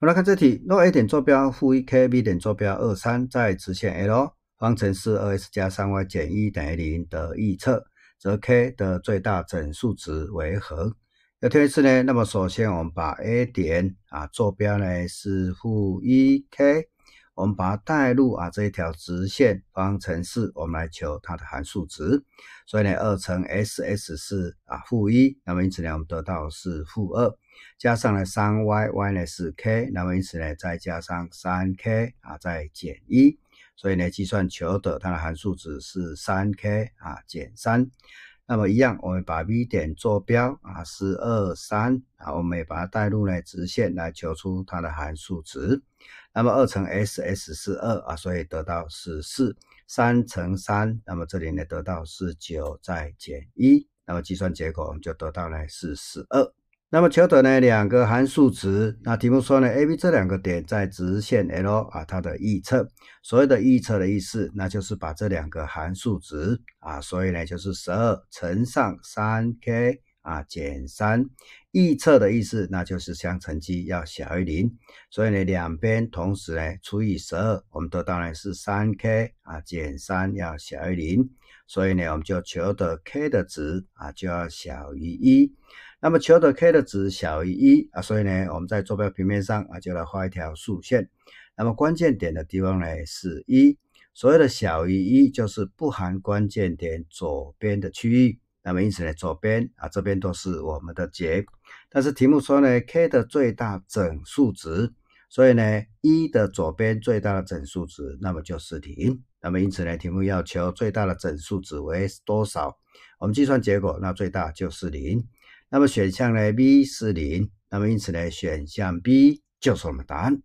我们来看这题，若 A 点坐标（负一 k），B 点坐标（二三）在直线 l 方程是二 x 加三 y 减一等于零的预测，则 k 的最大整数值为何？要推式呢？那么首先我们把 A 点啊坐标呢是负一 k。我们把它代入啊这一条直线方程式，我们来求它的函数值。所以呢，二乘 s s 是啊负一，那么因此呢，我们得到是负二加上呢三 y y 呢是 k，那么因此呢再加上三 k 啊再减一，所以呢计算求得它的函数值是三 k 啊减三。那么一样，我们把 V 点坐标啊，四二三啊，我们也把它带入来直线来求出它的函数值。那么二乘 S S 是二啊，所以得到是四。三乘三，那么这里呢得到是九，再减一，那么计算结果我们就得到呢是十二。那么求得呢两个函数值，那题目说呢，A、B 这两个点在直线 l 啊它的预测，所谓的预测的意思，那就是把这两个函数值啊，所以呢就是十二乘上三 k。啊，减三，预测的意思，那就是相乘积要小于零，所以呢，两边同时呢除以十二，我们得到呢是三 k，啊，减三要小于零，所以呢，我们就求得 k 的值，啊，就要小于一。那么求得 k 的值小于一，啊，所以呢，我们在坐标平面上，啊，就来画一条竖线。那么关键点的地方呢是一，所谓的小于一就是不含关键点左边的区域。那么因此呢，左边啊，这边都是我们的解，但是题目说呢，k 的最大整数值，所以呢，一的左边最大的整数值，那么就是零。那么因此呢，题目要求最大的整数值为多少？我们计算结果，那最大就是零。那么选项呢，B 是零。那么因此呢，选项 B 就是我们答案。